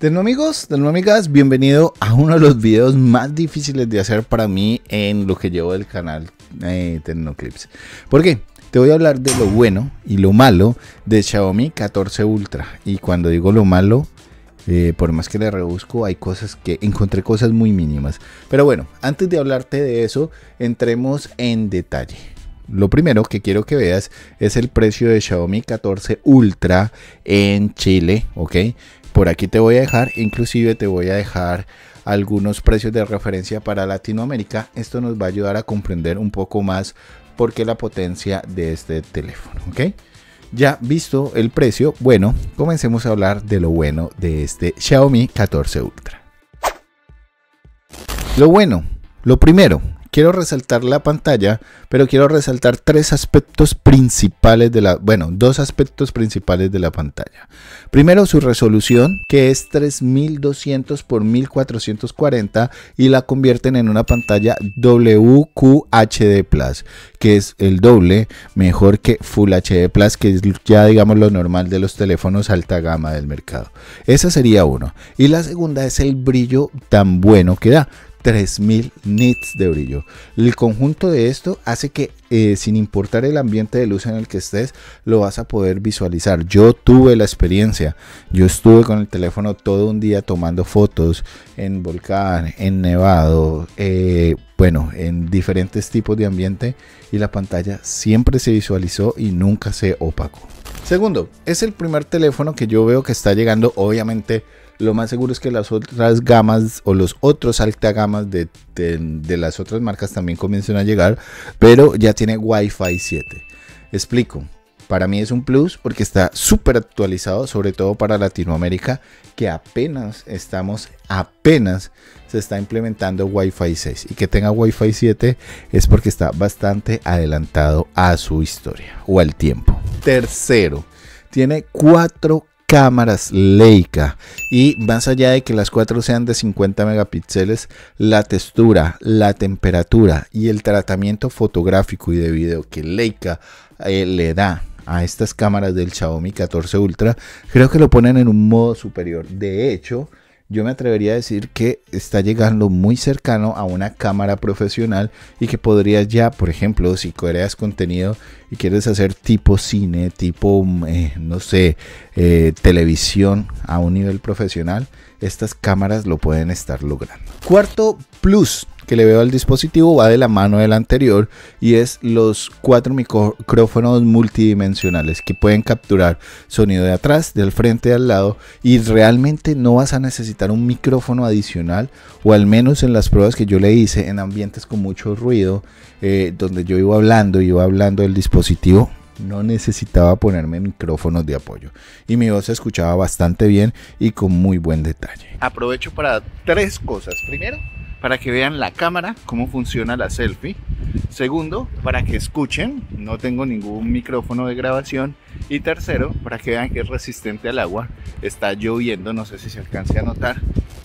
amigos, Tecnomigos, amigas, bienvenido a uno de los videos más difíciles de hacer para mí en lo que llevo del canal eh, Tecnoclips. ¿Por qué? Te voy a hablar de lo bueno y lo malo de Xiaomi 14 Ultra. Y cuando digo lo malo, eh, por más que le rebusco, hay cosas que encontré cosas muy mínimas. Pero bueno, antes de hablarte de eso, entremos en detalle. Lo primero que quiero que veas es el precio de Xiaomi 14 Ultra en Chile, ¿ok? Por aquí te voy a dejar, inclusive te voy a dejar algunos precios de referencia para Latinoamérica. Esto nos va a ayudar a comprender un poco más por qué la potencia de este teléfono. ¿ok? Ya visto el precio, bueno, comencemos a hablar de lo bueno de este Xiaomi 14 Ultra. Lo bueno, lo primero, quiero resaltar la pantalla, pero quiero resaltar tres aspectos principales de la, bueno, dos aspectos principales de la pantalla. Primero su resolución, que es 3200 por 1440 y la convierten en una pantalla WQHD Plus, que es el doble mejor que Full HD Plus, que es ya digamos lo normal de los teléfonos alta gama del mercado. Esa sería uno. Y la segunda es el brillo tan bueno que da. 3000 nits de brillo. El conjunto de esto hace que eh, sin importar el ambiente de luz en el que estés, lo vas a poder visualizar. Yo tuve la experiencia, yo estuve con el teléfono todo un día tomando fotos en volcán, en nevado, eh, bueno, en diferentes tipos de ambiente y la pantalla siempre se visualizó y nunca se opacó. Segundo, es el primer teléfono que yo veo que está llegando. Obviamente, lo más seguro es que las otras gamas o los otros alta gamas de, las otras marcas también comiencen a llegar, pero ya tiene Wi-Fi 7. Explico. Para mí es un plus porque está súper actualizado, sobre todo para Latinoamérica, que apenas estamos, apenas se está implementando Wi-Fi 6. Y que tenga Wi-Fi 7 es porque está bastante adelantado a su historia o al tiempo. Tercero, tiene cuatro cámaras Leica y más allá de que las cuatro sean de 50 megapíxeles, la textura, la temperatura y el tratamiento fotográfico y de video que Leica eh, le da a estas cámaras del Xiaomi 14 Ultra, creo que lo ponen en un modo superior. De hecho, yo me atrevería a decir que está llegando muy cercano a una cámara profesional y que podrías ya, por ejemplo, si creas contenido y quieres hacer tipo cine, tipo, mm, eh, no sé, eh, televisión a un nivel profesional, estas cámaras lo pueden estar logrando. Cuarto plus que le veo al dispositivo va de la mano del anterior y es los cuatro micrófonos multidimensionales que pueden capturar sonido de atrás, del frente, al lado y realmente no vas a necesitar un micrófono adicional o al menos en las pruebas que yo le hice en ambientes con mucho ruido eh, donde yo iba hablando, iba hablando del dispositivo no necesitaba ponerme micrófonos de apoyo y mi voz se escuchaba bastante bien y con muy buen detalle. Aprovecho para tres cosas. Primero, para que vean la cámara, cómo funciona la selfie. Segundo, para que escuchen, no tengo ningún micrófono de grabación. Y tercero, para que vean que es resistente al agua. Está lloviendo, no sé si se alcance a notar.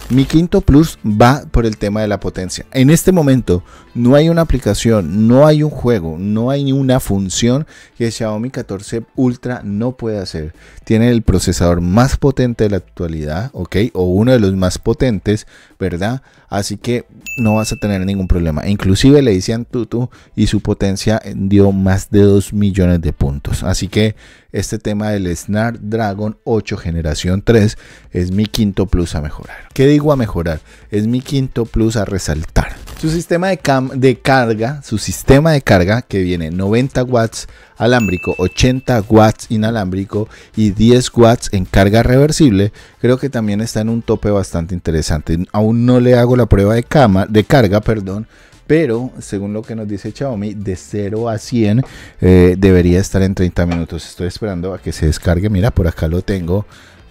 Mi quinto plus va por el tema de la potencia. En este momento no hay una aplicación, no hay un juego, no hay una función que Xiaomi 14 Ultra no puede hacer. Tiene el procesador más potente de la actualidad, ¿ok? O uno de los más potentes, ¿verdad? Así que no vas a tener ningún problema. Inclusive le decían Tutu y su potencia dio más de 2 millones de puntos. Así que este tema del Dragon 8 generación 3 es mi quinto plus a mejorar. ¿Qué digo a mejorar? Es mi quinto plus a resaltar. Su sistema de, carga, su sistema de carga que viene 90 watts alámbrico, 80 watts inalámbrico y 10 watts en carga reversible, creo que también está en un tope bastante interesante. Aún no le hago la prueba de, cama, de carga, perdón, pero según lo que nos dice Xiaomi, de 0 a 100 eh, debería estar en 30 minutos. Estoy esperando a que se descargue. Mira, por acá lo tengo.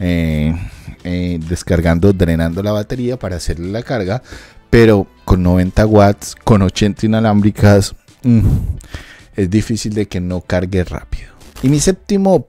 Eh, eh, descargando, drenando la batería para hacerle la carga, pero con 90 watts, con 80 inalámbricas, mm, es difícil de que no cargue rápido. Y mi séptimo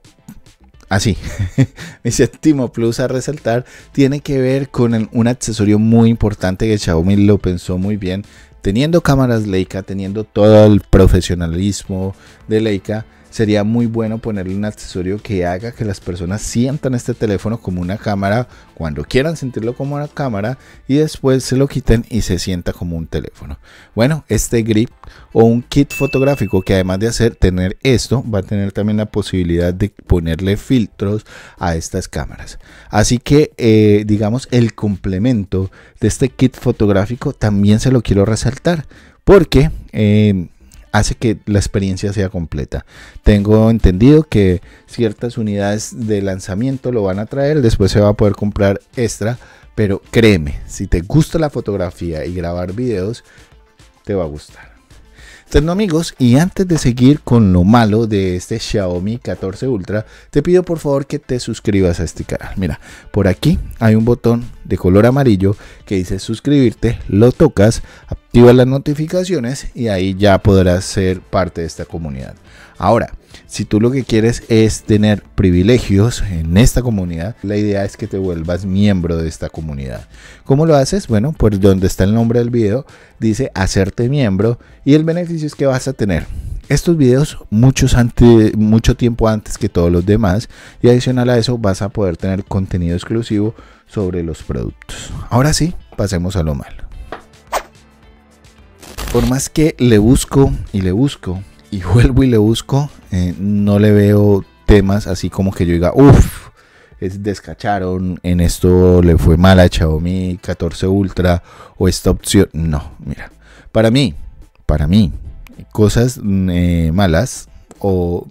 así. Ah, mi séptimo plus a resaltar tiene que ver con un accesorio muy importante que Xiaomi lo pensó muy bien teniendo cámaras Leica, teniendo todo el profesionalismo de Leica, sería muy bueno ponerle un accesorio que haga que las personas sientan este teléfono como una cámara cuando quieran sentirlo como una cámara y después se lo quiten y se sienta como un teléfono. Bueno, este grip o un kit fotográfico que además de hacer tener esto, va a tener también la posibilidad de ponerle filtros a estas cámaras. Así que eh, digamos el complemento de este kit fotográfico también se lo quiero resaltar porque eh, hace que la experiencia sea completa. Tengo entendido que ciertas unidades de lanzamiento lo van a traer, después se va a poder comprar extra, pero créeme, si te gusta la fotografía y grabar videos, te va a gustar. Entonces, amigos, y antes de seguir con lo malo de este Xiaomi 14 Ultra, te pido por favor que te suscribas a este canal. Mira, por aquí hay un botón de color amarillo que dice suscribirte, lo tocas, activa las notificaciones y ahí ya podrás ser parte de esta comunidad. Ahora, si tú lo que quieres es tener privilegios en esta comunidad, la idea es que te vuelvas miembro de esta comunidad. ¿Cómo lo haces? Bueno, pues donde está el nombre del video, dice hacerte miembro y el beneficio es que vas a tener estos videos muchos antes, mucho tiempo antes que todos los demás y adicional a eso vas a poder tener contenido exclusivo sobre los productos. Ahora sí, pasemos a lo malo por más que le busco y le busco y vuelvo y le busco, eh, no le veo temas así como que yo diga, uff, descacharon, en esto le fue mal a Xiaomi 14 Ultra o esta opción. No, mira, para mí, para mí, cosas mm, eh, malas o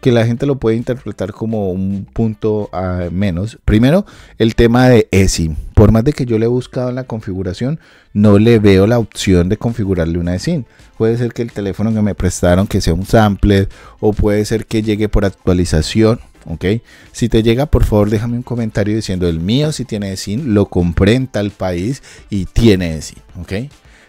que la gente lo puede interpretar como un punto ah, menos. Primero, el tema de eSIM. Por más de que yo le he buscado en la configuración, no le veo la opción de configurarle una eSIM. Puede ser que el teléfono que me prestaron que sea un sample o puede ser que llegue por actualización. ¿ok? Si te llega, por favor, déjame un comentario diciendo el mío si tiene ESIN, lo compré en tal país y tiene ESIN.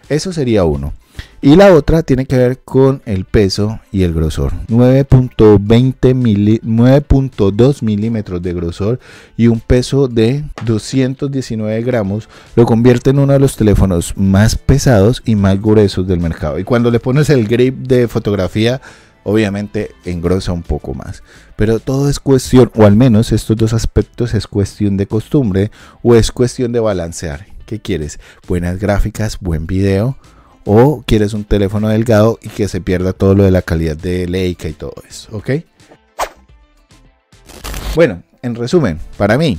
Eso sería uno. Y la otra tiene que ver con el peso y el grosor. 9.2 milímetros de grosor y un peso de 219 gramos lo convierte en uno de los teléfonos más pesados y más gruesos del mercado. Y cuando le pones el grip de fotografía, obviamente engrosa un poco más. Pero todo es cuestión, o al menos estos dos aspectos es cuestión de costumbre o es cuestión de balancear. ¿Qué quieres? Buenas gráficas, buen video o quieres un teléfono delgado y que se pierda todo lo de la calidad de Leica y todo eso, ¿ok? Bueno, en resumen, para mí,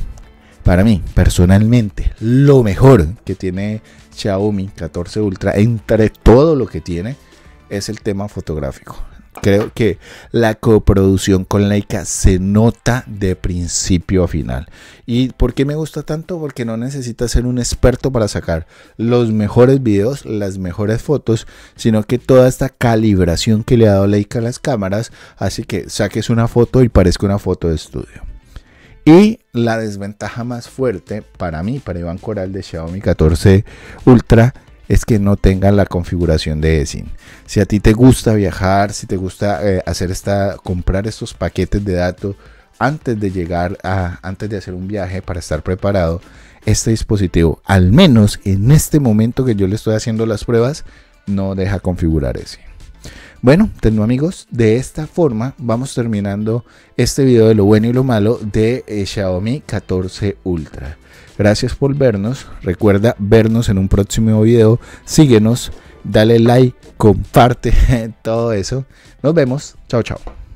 para mí personalmente, lo mejor que tiene Xiaomi 14 Ultra entre todo lo que tiene es el tema fotográfico. Creo que la coproducción con Leica se nota de principio a final. ¿Y por qué me gusta tanto? Porque no necesitas ser un experto para sacar los mejores videos, las mejores fotos, sino que toda esta calibración que le ha dado Leica a las cámaras Así que saques una foto y parezca una foto de estudio. Y la desventaja más fuerte para mí, para Iván Coral de Xiaomi 14 Ultra, es que no tengan la configuración de eSIM. Si a ti te gusta viajar, si te gusta eh, hacer esta, comprar estos paquetes de datos antes de llegar a, antes de hacer un viaje para estar preparado, este dispositivo, al menos en este momento que yo le estoy haciendo las pruebas, no deja configurar ese. Bueno, tengo amigos, de esta forma vamos terminando este video de lo bueno y lo malo de eh, Xiaomi 14 Ultra. Gracias por vernos, recuerda vernos en un próximo video, síguenos, dale like, comparte, todo eso. Nos vemos, chao chao.